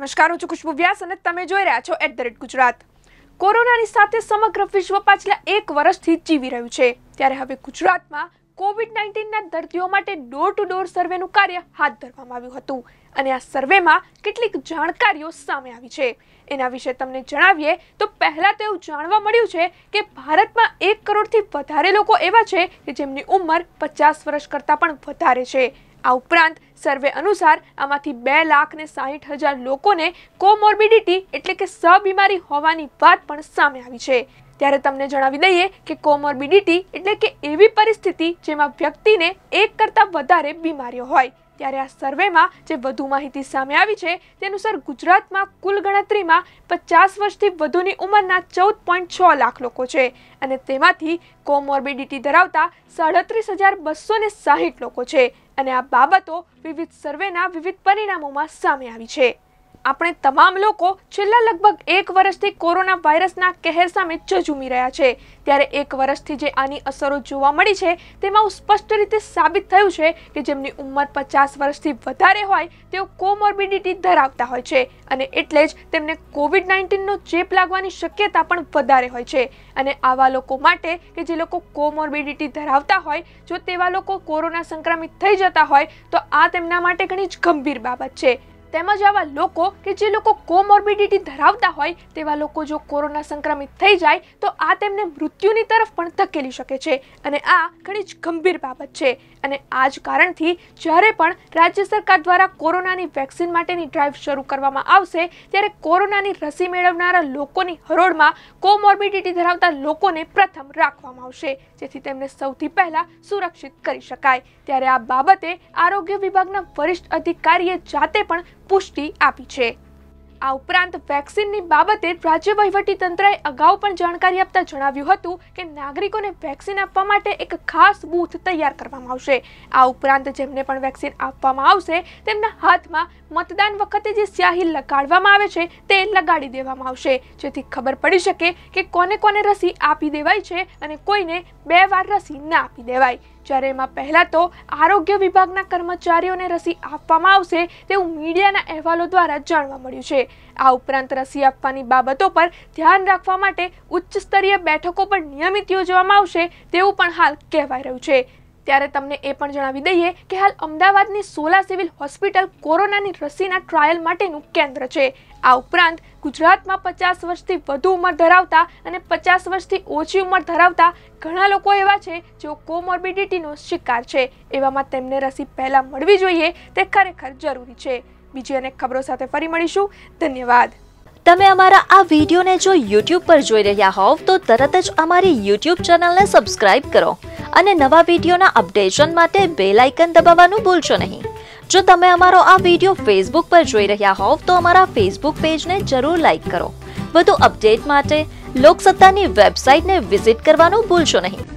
નમસ્કાર હું છું ખુશ્બુ વ્યાસ અને તમે જોઈ રહ્યા છો એટ ધ રેટ ગુજરાત કોરોનાની સાથે સમગ્ર વિશ્વ પાછલા એક વર્ષથી જીવી રહ્યું છે ત્યારે હવે ગુજરાતમાં કોવિડ નાઇન્ટીનના દર્દીઓ માટે ડોર ટુ ડોર સર્વેનું કાર્ય હાથ ધરવામાં આવ્યું હતું અને આ સર્વેમાં કેટલીક જાણકારીઓ સામે આવી છે એના વિશે તમને જણાવીએ તો પહેલાં તો એવું જાણવા મળ્યું છે કે ભારતમાં એક કરોડથી વધારે લોકો એવા છે કે જેમની ઉંમર પચાસ વર્ષ કરતાં પણ વધારે છે આ ઉપરાંત સર્વે અનુસાર આમાંથી બે લાખ ને સાહીઠ હજાર લોકોને કોમોર્બિડિટી એટલે કે સબીમારી હોવાની વાત પણ સામે આવી છે ત્યારે તમને જણાવી દઈએ કે કોમોર્બિડિટી એટલે કે એવી પરિસ્થિતિ જેમાં વ્યક્તિને એક કરતાં વધારે બીમારીઓ હોય ત્યારે આ સર્વેમાં જે વધુ માહિતી સામે આવી છે તે અનુસાર ગુજરાતમાં કુલ ગણતરીમાં પચાસ વર્ષથી વધુની ઉંમરના ચૌદ પોઈન્ટ છ લાખ લોકો છે અને તેમાંથી કોમોર્બિડિટી ધરાવતા સાડત્રીસ હજાર બસો ને સાહીઠ લોકો છે અને આ બાબતો વિવિધ સર્વેના વિવિધ પરિણામોમાં સામે આવી છે આપણે તમામ લોકો છેલ્લા લગભગ એક વર્ષથી કોરોના વાયરસના કહેર સામે ઝઝૂમી રહ્યા છે ત્યારે એક વર્ષથી જે આની અસરો જોવા મળી છે તેમાં સ્પષ્ટ રીતે સાબિત થયું છે કે જેમની ઉંમર પચાસ વર્ષથી વધારે હોય તેઓ કોમોર્બિડિટી ધરાવતા હોય છે અને એટલે જ તેમને કોવિડ નાઇન્ટીનનો ચેપ લાગવાની શક્યતા પણ વધારે હોય છે અને આવા લોકો માટે કે જે લોકો કોમોર્બિડિટી ધરાવતા હોય જો તેવા લોકો કોરોના સંક્રમિત થઈ જતા હોય તો આ તેમના માટે ઘણી જ ગંભીર બાબત છે તેમજ આવા લોકો કે જે લોકો કોમોર્બિડિટી ધરાવતા હોય તેવા લોકો જો કોરોના સંક્રમિત થઈ જાય તો આ તેમને મૃત્યુની તરફ પણ ધકેલી શકે છે અને આ ઘણી જ ગંભીર બાબત છે અને આ જ કારણથી જ્યારે પણ રાજ્ય સરકાર દ્વારા કોરોનાની વેક્સિન માટેની ડ્રાઈવ શરૂ કરવામાં આવશે ત્યારે કોરોનાની રસી મેળવનારા લોકોની હરોળમાં કોમોર્બિડિટી ધરાવતા લોકોને પ્રથમ રાખવામાં આવશે જેથી તેમને સૌથી પહેલાં સુરક્ષિત કરી શકાય ત્યારે આ બાબતે આરોગ્ય વિભાગના વરિષ્ઠ અધિકારીએ જાતે પણ પુષ્ટિ આપી છે આ ઉપરાંત વેક્સિનની બાબતે રાજ્ય તંત્રએ અગાઉ પણ જાણકારી આપતા જણાવ્યું હતું કે નાગરિકોને વેક્સિન આપવા માટે એક ખાસ બૂથ તૈયાર કરવામાં આવશે આ ઉપરાંત જેમને પણ વેક્સિન આપવામાં આવશે તેમના હાથમાં મતદાન વખતે જે સ્યાહી લગાડવામાં આવે છે તે લગાડી દેવામાં આવશે જેથી ખબર પડી શકે કે કોને કોને રસી આપી દેવાય છે અને કોઈને બે વાર રસી ના આપી દેવાય જ્યારે એમાં પહેલાં તો આરોગ્ય વિભાગના કર્મચારીઓને રસી આપવામાં આવશે તેવું મીડિયાના અહેવાલો દ્વારા જાણવા મળ્યું છે આ ઉપરાંત રસી આપવાની બાબતો પર ધ્યાન રાખવા માટે ઉચ્ચ સ્તરીય બેઠકો પણ નિયમિત યોજવામાં આવશે તેવું પણ હાલ કહેવાઈ રહ્યું છે ત્યારે તમને એ પણ જણાવી દઈએ કે હાલ અમદાવાદની સોલા સિવિલ હોસ્પિટલ કોરોનાની રસીના ટ્રાયલ માટેનું કેન્દ્ર છે આ ઉપરાંત ગુજરાતમાં પચાસ વર્ષથી વધુ ઉંમર ધરાવતા અને પચાસ વર્ષથી ઓછી ઉંમર ધરાવતા ઘણા લોકો એવા છે જેઓ કોમોર્બિડિટીનો શિકાર છે એવામાં તેમને રસી પહેલાં મળવી જોઈએ તે ખરેખર જરૂરી છે બીજી અનેક ખબરો સાથે ફરી મળીશું ધન્યવાદ તમે અમારા આ વિડીયોને જો યુટ્યુબ પર જોઈ રહ્યા હોવ તો તરત જ અમારી યુટ્યુબ ચેનલને સબસ્ક્રાઇબ કરો અને નવા વિડીયોના અપડેશન માટે બેલ આઇકન દબાવવાનું ભૂલશો નહીં જો તમે અમારો આ વિડીયો ફેસબુક પર જોઈ રહ્યા હોવ તો અમારા ફેસબુક પેજને જરૂર લાઇક કરો વધુ અપડેટ માટે લોકસત્તાની વેબસાઇટને વિઝિટ કરવાનું ભૂલશો નહીં